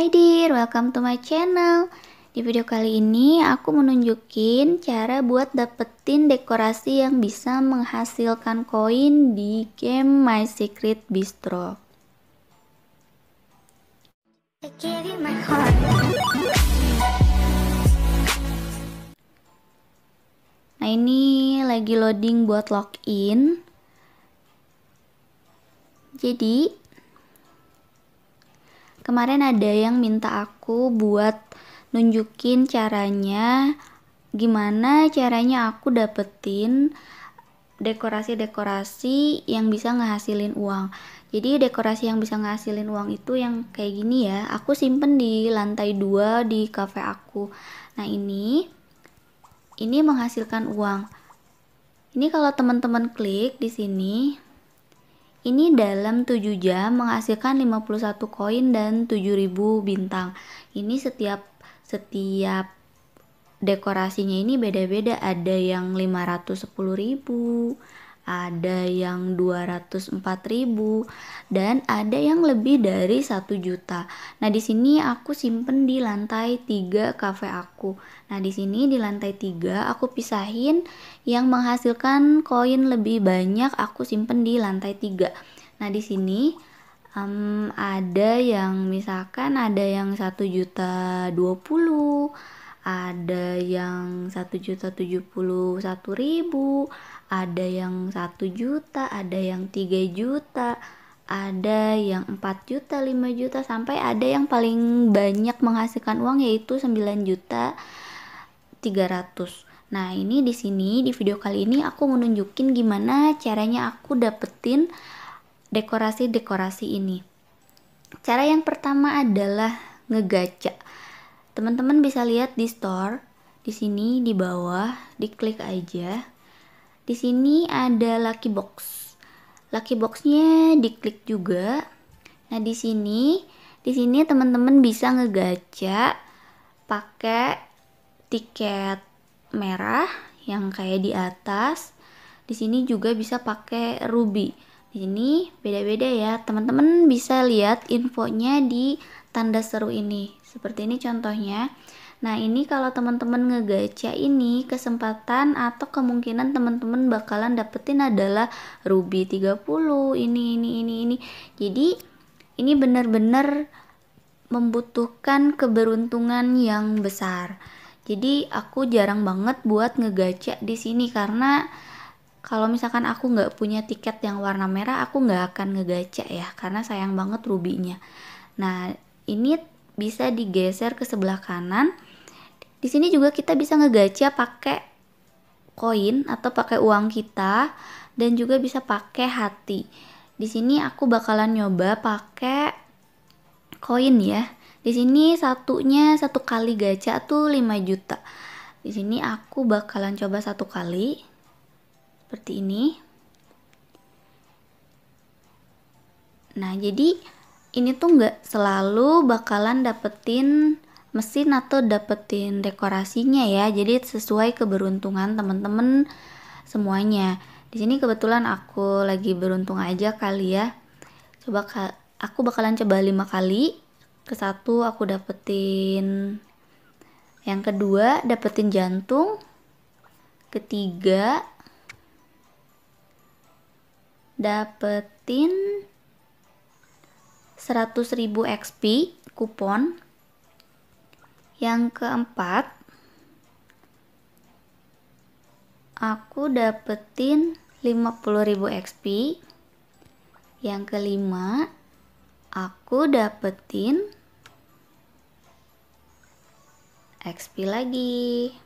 Hai dear, welcome to my channel Di video kali ini aku menunjukin cara buat dapetin dekorasi yang bisa menghasilkan koin di game My Secret Bistro Nah ini lagi loading buat login Jadi Kemarin ada yang minta aku buat nunjukin caranya gimana caranya aku dapetin dekorasi-dekorasi yang bisa ngehasilin uang. Jadi dekorasi yang bisa ngehasilin uang itu yang kayak gini ya. Aku simpen di lantai 2 di cafe aku. Nah, ini ini menghasilkan uang. Ini kalau teman-teman klik di sini ini dalam 7 jam menghasilkan 51 koin dan 7000 bintang. Ini setiap setiap dekorasinya ini beda-beda, ada yang ribu ada yang 204.000 dan ada yang lebih dari 1 juta. Nah, di sini aku simpen di lantai 3 kafe aku. Nah, di sini di lantai 3 aku pisahin yang menghasilkan koin lebih banyak aku simpen di lantai 3. Nah, di sini um, ada yang misalkan ada yang 1 juta 20 ada yang satu juta tujuh puluh satu ribu ada yang satu juta ada yang tiga juta ada yang 4 juta, 5 juta sampai ada yang paling banyak menghasilkan uang yaitu 9 juta 300. Nah, ini di sini di video kali ini aku menunjukin gimana caranya aku dapetin dekorasi-dekorasi ini. Cara yang pertama adalah ngegaca. Teman-teman bisa lihat di store, di sini di bawah, diklik aja. Di sini ada lucky box. Lucky boxnya diklik juga. Nah, di sini di sini teman-teman bisa ngegaca pakai tiket merah yang kayak di atas. Di sini juga bisa pakai ruby. Di sini beda-beda ya. Teman-teman bisa lihat infonya di tanda seru ini. Seperti ini contohnya. Nah, ini kalau teman-teman ngegaca ini kesempatan atau kemungkinan teman-teman bakalan dapetin adalah ruby 30 ini ini ini ini. Jadi ini benar-benar membutuhkan keberuntungan yang besar. Jadi aku jarang banget buat ngegaca di sini karena kalau misalkan aku nggak punya tiket yang warna merah, aku nggak akan ngegaca ya, karena sayang banget rubinya. Nah, ini bisa digeser ke sebelah kanan. Di sini juga kita bisa ngegacha pakai koin atau pakai uang kita dan juga bisa pakai hati. Di sini aku bakalan nyoba pakai koin ya. Di sini satunya satu kali gacha tuh 5 juta. Di sini aku bakalan coba satu kali seperti ini. Nah, jadi ini tuh nggak selalu bakalan dapetin mesin atau dapetin dekorasinya ya jadi sesuai keberuntungan temen-temen semuanya di sini kebetulan aku lagi beruntung aja kali ya coba aku bakalan coba lima kali ke satu aku dapetin yang kedua dapetin jantung ketiga dapetin 100.000 XP kupon. Yang keempat, aku dapetin 50.000 XP. Yang kelima, aku dapetin XP lagi.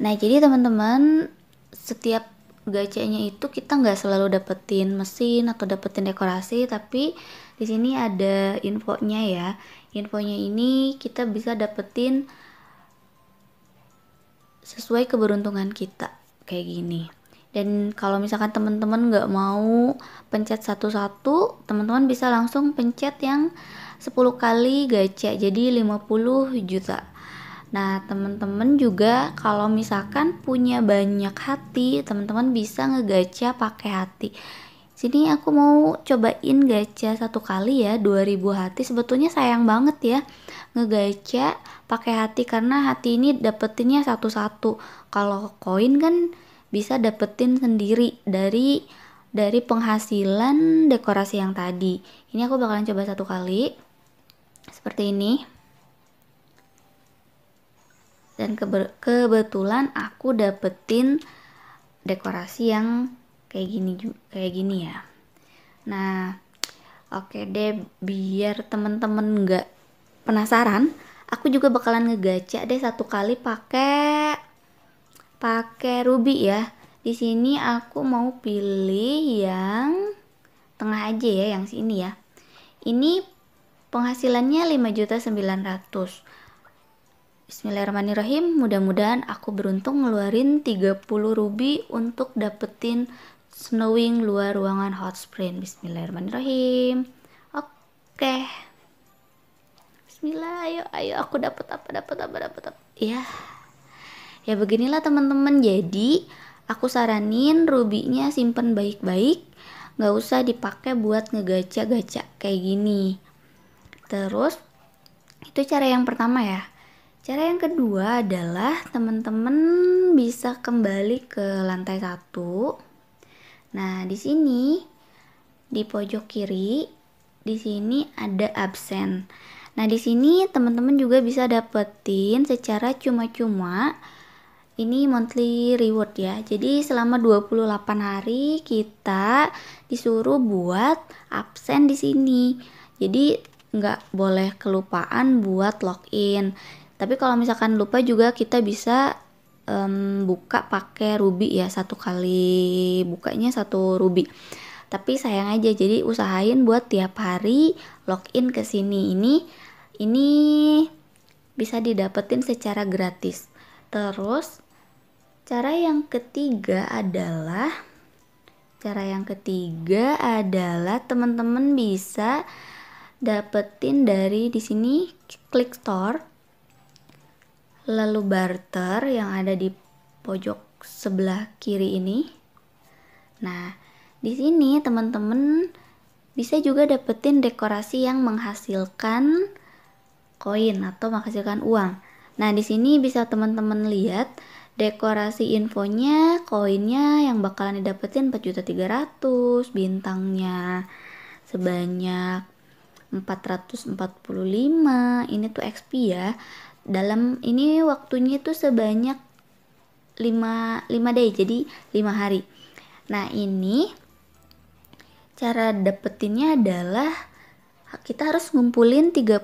Nah, jadi teman-teman, setiap Gacanya itu kita nggak selalu dapetin mesin atau dapetin dekorasi tapi di sini ada infonya ya infonya ini kita bisa dapetin sesuai keberuntungan kita kayak gini dan kalau misalkan teman-teman nggak mau pencet satu-satu teman-teman bisa langsung pencet yang 10 kali gacha jadi 50 juta Nah, teman-teman juga kalau misalkan punya banyak hati, teman-teman bisa ngegacha pakai hati. Sini aku mau cobain gacha satu kali ya, 2000 hati. Sebetulnya sayang banget ya ngegacha pakai hati karena hati ini dapetinnya satu-satu. Kalau koin kan bisa dapetin sendiri dari dari penghasilan dekorasi yang tadi. Ini aku bakalan coba satu kali. Seperti ini dan kebe kebetulan aku dapetin dekorasi yang kayak gini kayak gini ya nah oke okay deh biar temen-temen nggak penasaran aku juga bakalan ngegaca deh satu kali pakai pakai ruby ya di sini aku mau pilih yang tengah aja ya yang sini ya ini penghasilannya 5.900 juta Bismillahirrahmanirrahim. Mudah-mudahan aku beruntung ngeluarin 30 rubi untuk dapetin snowing luar ruangan hot spring. Bismillahirrahmanirrahim. Oke. Bismillah, ayo ayo aku dapat apa dapat apa dapat apa. Ya. Ya beginilah teman-teman. Jadi, aku saranin rubinya simpen baik-baik. nggak usah dipakai buat ngegaca-gaca kayak gini. Terus itu cara yang pertama ya Cara yang kedua adalah teman-teman bisa kembali ke lantai satu. Nah, di sini di pojok kiri, di sini ada absen. Nah, di sini teman-teman juga bisa dapetin secara cuma-cuma ini monthly reward ya. Jadi selama 28 hari kita disuruh buat absen di sini. Jadi nggak boleh kelupaan buat login. Tapi kalau misalkan lupa juga kita bisa um, buka pakai ruby ya satu kali bukanya satu ruby. Tapi sayang aja jadi usahain buat tiap hari login ke sini ini ini bisa didapetin secara gratis. Terus cara yang ketiga adalah cara yang ketiga adalah teman-teman bisa dapetin dari di sini klik store lalu barter yang ada di pojok sebelah kiri ini. Nah, di sini teman-teman bisa juga dapetin dekorasi yang menghasilkan koin atau menghasilkan uang. Nah, di sini bisa teman-teman lihat dekorasi infonya, koinnya yang bakalan didapetin 4.300, bintangnya sebanyak 445. Ini tuh XP ya dalam ini waktunya itu sebanyak 5 5 day jadi 5 hari nah ini cara dapetinnya adalah kita harus ngumpulin 30.000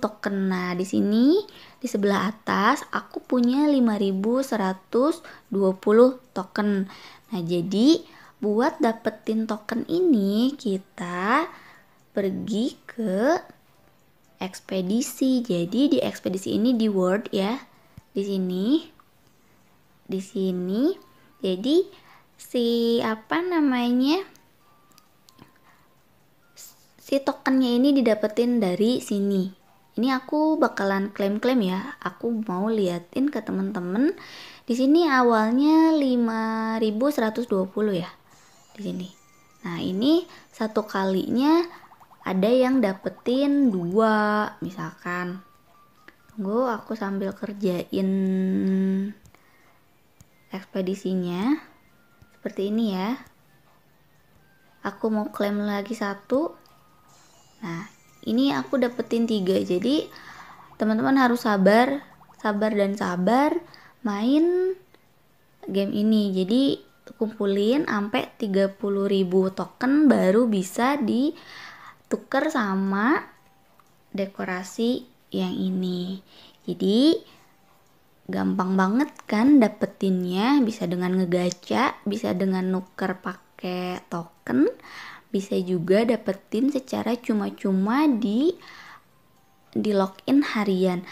token. Nah, di sini di sebelah atas aku punya 5.120 token. Nah, jadi buat dapetin token ini kita pergi ke ekspedisi. Jadi di ekspedisi ini di Word ya. Di sini. Di sini. Jadi si apa namanya? Si tokennya ini didapetin dari sini. Ini aku bakalan klaim-klaim ya. Aku mau liatin ke temen-temen. Di sini awalnya 5120 ya. Di sini. Nah, ini satu kalinya ada yang dapetin dua misalkan tunggu aku sambil kerjain ekspedisinya seperti ini ya aku mau klaim lagi satu nah ini aku dapetin tiga jadi teman-teman harus sabar sabar dan sabar main game ini jadi kumpulin sampai 30.000 token baru bisa di tuker sama dekorasi yang ini jadi gampang banget kan dapetinnya bisa dengan ngegaca bisa dengan nuker pakai token bisa juga dapetin secara cuma-cuma di di login harian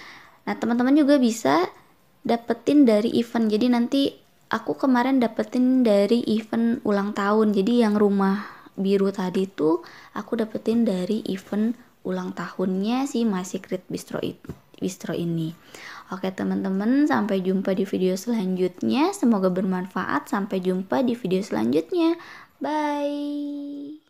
nah teman-teman juga bisa dapetin dari event jadi nanti aku kemarin dapetin dari event ulang tahun jadi yang rumah biru tadi tuh aku dapetin dari event ulang tahunnya si My Secret Bistro bistro ini. Oke teman-teman, sampai jumpa di video selanjutnya. Semoga bermanfaat. Sampai jumpa di video selanjutnya. Bye.